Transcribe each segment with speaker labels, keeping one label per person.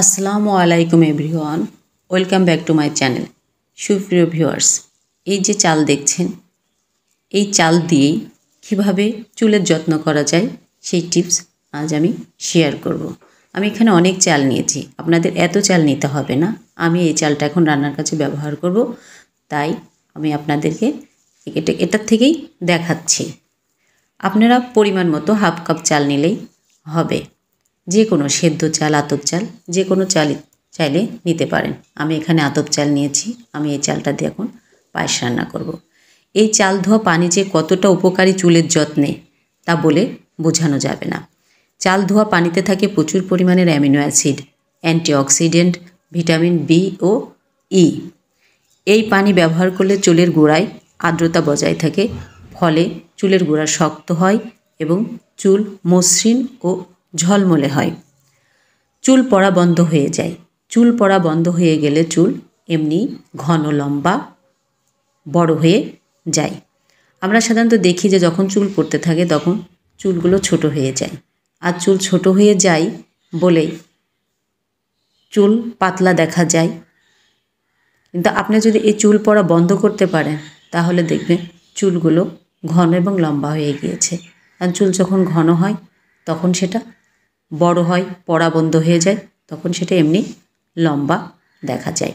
Speaker 1: আসসালামু আলাইকুম everyone welcome back to my channel সুপ্রিয় ভিউয়ার্স এই যে চাল দেখছেন এই চাল দিয়েই কীভাবে চুলের যত্ন করা যায় সেই টিপস আজ আমি শেয়ার করব। আমি এখানে অনেক চাল নিয়েছি আপনাদের এত চাল নিতে হবে না আমি এই চালটা এখন রান্নার কাছে ব্যবহার করব তাই আমি আপনাদেরকে এটা এটার থেকেই দেখাচ্ছি আপনারা পরিমাণ মতো হাফ কাপ চাল নিলেই হবে যে কোনো সেদ্ধ চাল আতপ চাল যে কোনো চাল চাইলে নিতে পারেন আমি এখানে আতপ চাল নিয়েছি আমি এই চালটা দিয়ে এখন পায়েস রান্না করব। এই চাল ধোয়া পানি যে কতটা উপকারী চুলের যত্নে তা বলে বোঝানো যাবে না চাল ধোয়া পানিতে থাকে প্রচুর পরিমাণের amino acid antioxidant vitamin B ও ই এই পানি ব্যবহার করলে চুলের গোড়ায় আর্দ্রতা বজায় থাকে ফলে চুলের গোড়া শক্ত হয় এবং চুল মসৃণ ও ঝলমলে হয় চুল পড়া বন্ধ হয়ে যায় চুল পড়া বন্ধ হয়ে গেলে চুল এমনি ঘন লম্বা বড় হয়ে যায় আমরা সাধারণত দেখি যে যখন চুল পড়তে থাকে তখন চুলগুলো ছোট হয়ে যায় আর চুল ছোট হয়ে যায় বলেই চুল পাতলা দেখা যায় কিন্তু আপনি যদি এই চুল পড়া বন্ধ করতে পারেন তাহলে দেখবেন চুলগুলো ঘন এবং লম্বা হয়ে গিয়েছে আর চুল যখন ঘন হয় তখন সেটা বড় হয় পড়া বন্ধ হয়ে যায় তখন সেটা এমনি লম্বা দেখা যায়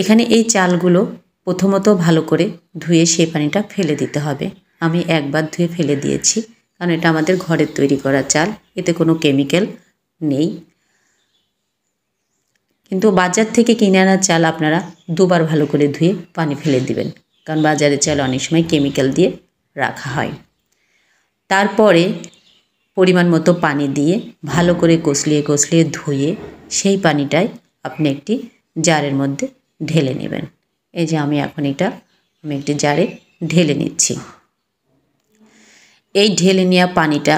Speaker 1: এখানে এই চালগুলো প্রথমত ভালো করে ধুয়ে সেই পানিটা ফেলে দিতে হবে আমি একবার ধুয়ে ফেলে দিয়েছি কারণ এটা আমাদের ঘরের তৈরি করা চাল এতে কোনো কেমিক্যাল নেই কিন্তু বাজার থেকে কিনে আনা চাল আপনারা দুবার ভালো করে ধুয়ে পানি ফেলে দিবেন কারণ বাজারে চাল অনেক সময় কেমিক্যাল দিয়ে রাখা হয় তারপরে পরিমাণ মতো পানি দিয়ে ভালো করে কষলিয়ে কষলিয়ে ধুয়ে সেই পানিটাই আপনি একটি জারের মধ্যে ঢেলে নেবেন এই যে আমি এখন এটা আমি একটি জারে ঢেলে নিচ্ছি এই ঢেলে নেওয়া পানিটা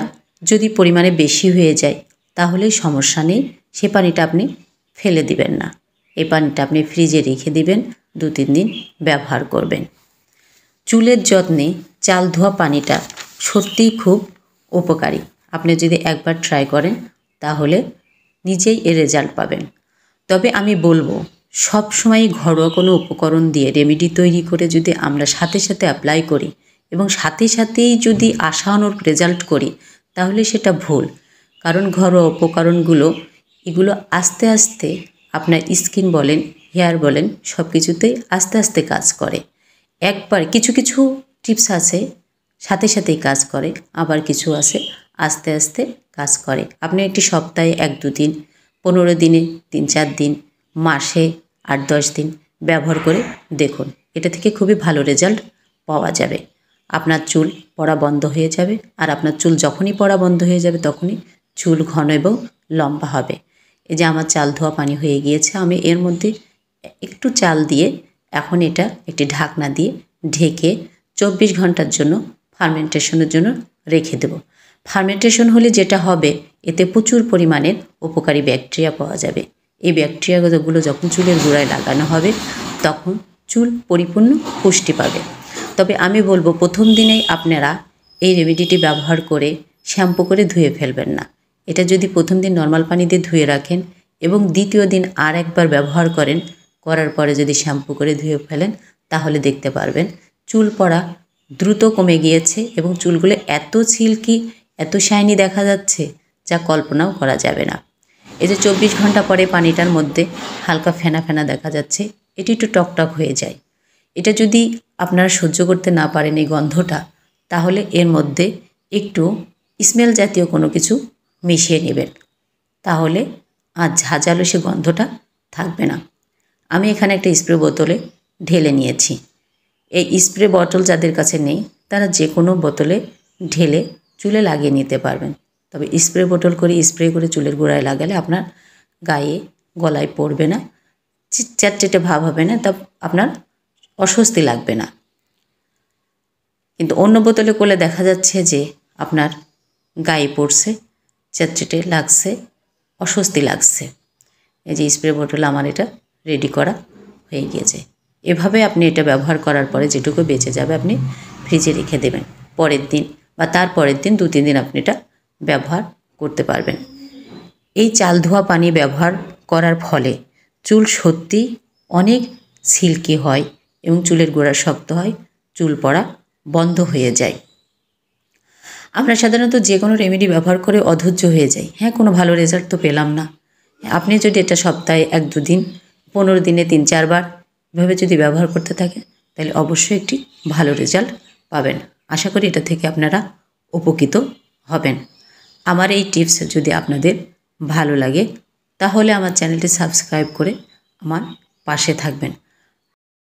Speaker 1: যদি পরিমাণে বেশি হয়ে যায় তাহলে সমস্যা নেই সে পানিটা আপনি ফেলে দিবেন না এই পানিটা আপনি ফ্রিজে রেখে দিবেন দু তিন দিন ব্যবহার করবেন চুলের যত্নে চাল ধোয়া পানিটা সত্যিই খুব উপকারী আপনি যদি একবার ট্রাই করেন তাহলে নিজেই এর রেজাল্ট পাবেন তবে আমি বলবো সব সময় ঘরোয়া কোনো উপকরণ দিয়ে রেমেডি তৈরি করে যদি আমরা সাথে সাথে অ্যাপ্লাই করি এবং সাথে সাথেই যদি আশানোর রেজাল্ট করি তাহলে সেটা ভুল কারণ ঘরোয়া উপকরণগুলো এগুলো আস্তে আস্তে আপনার স্কিন বলেন হেয়ার বলেন সব কিছুতেই আস্তে আস্তে কাজ করে একবার কিছু কিছু টিপস আছে সাথে সাথেই কাজ করে আবার কিছু আছে আস্তে আস্তে কাজ করে আপনি একটি সপ্তাহে এক দুদিন পনেরো দিনে তিন চার দিন মাসে আট দশ দিন ব্যবহার করে দেখুন এটা থেকে খুবই ভালো রেজাল্ট পাওয়া যাবে আপনার চুল পড়া বন্ধ হয়ে যাবে আর আপনার চুল যখনই পড়া বন্ধ হয়ে যাবে তখনই চুল ঘন এবং লম্বা হবে এই যে আমার চাল ধোয়া পানি হয়ে গিয়েছে আমি এর মধ্যে একটু চাল দিয়ে এখন এটা একটি ঢাকনা দিয়ে ঢেকে চব্বিশ ঘন্টার জন্য ফার্মেন্টেশনের জন্য রেখে দেবো ফার্মেন্টেশন হলে যেটা হবে এতে প্রচুর পরিমাণের উপকারী ব্যাকটেরিয়া পাওয়া যাবে এই ব্যাকটেরিয়াগুলো যখন চুলের গোড়ায় লাগানো হবে তখন চুল পরিপূর্ণ পুষ্টি পাবে তবে আমি বলবো প্রথম দিনেই আপনারা এই রেমেডিটি ব্যবহার করে শ্যাম্পু করে ধুয়ে ফেলবেন না এটা যদি প্রথম দিন নর্মাল পানি দিয়ে ধুয়ে রাখেন এবং দ্বিতীয় দিন আর একবার ব্যবহার করেন করার পরে যদি শ্যাম্পু করে ধুয়ে ফেলেন তাহলে দেখতে পারবেন চুল পড়া দ্রুত কমে গিয়েছে এবং চুলগুলো এত ছিলকি এত শাইনি দেখা যাচ্ছে যা কল্পনাও করা যাবে না এতে চব্বিশ ঘন্টা পরে পানিটার মধ্যে হালকা ফেনা ফেনা দেখা যাচ্ছে এটি একটু টকটক হয়ে যায় এটা যদি আপনারা সহ্য করতে না পারেন এই গন্ধটা তাহলে এর মধ্যে একটু স্মেল জাতীয় কোনো কিছু মিশিয়ে নেবেন তাহলে আর ঝাঁঝালো সে গন্ধটা থাকবে না আমি এখানে একটা স্প্রে বোতলে ঢেলে নিয়েছি এই স্প্রে বটল যাদের কাছে নেই তারা যে কোনো বোতলে ঢেলে চুলে লাগিয়ে নিতে পারবেন তবে স্প্রে বোতল করে স্প্রে করে চুলের গোড়ায় লাগালে আপনার গায়ে গলায় পড়বে না চ্যাটচেটে ভাব হবে না তা আপনার অস্বস্তি লাগবে না কিন্তু অন্য বোতলে করলে দেখা যাচ্ছে যে আপনার গায়ে পড়ছে চ্যাটচেটে লাগছে অস্বস্তি লাগছে এই যে স্প্রে বোতল আমার এটা রেডি করা হয়ে গিয়েছে এভাবে আপনি এটা ব্যবহার করার পরে যেটুকু বেঁচে যাবে আপনি ফ্রিজে রেখে দেবেন পরের দিন বা পরের দিন দু তিন দিন আপনি এটা ব্যবহার করতে পারবেন এই চাল ধোয়া পানি ব্যবহার করার ফলে চুল সত্যি অনেক সিল্কি হয় এবং চুলের গোড়া শক্ত হয় চুল পড়া বন্ধ হয়ে যায় আমরা সাধারণত যে কোনো রেমেডি ব্যবহার করে অধৈর্য হয়ে যাই হ্যাঁ কোনো ভালো রেজাল্ট তো পেলাম না আপনি যদি এটা সপ্তাহে এক দুদিন পনেরো দিনে তিন চারবার এভাবে যদি ব্যবহার করতে থাকে তাহলে অবশ্যই একটি ভালো রেজাল্ট পাবেন আশা করি এটা থেকে আপনারা উপকৃত হবেন আমার এই টিপস যদি আপনাদের ভালো লাগে তাহলে আমার চ্যানেলটি সাবস্ক্রাইব করে আমার পাশে থাকবেন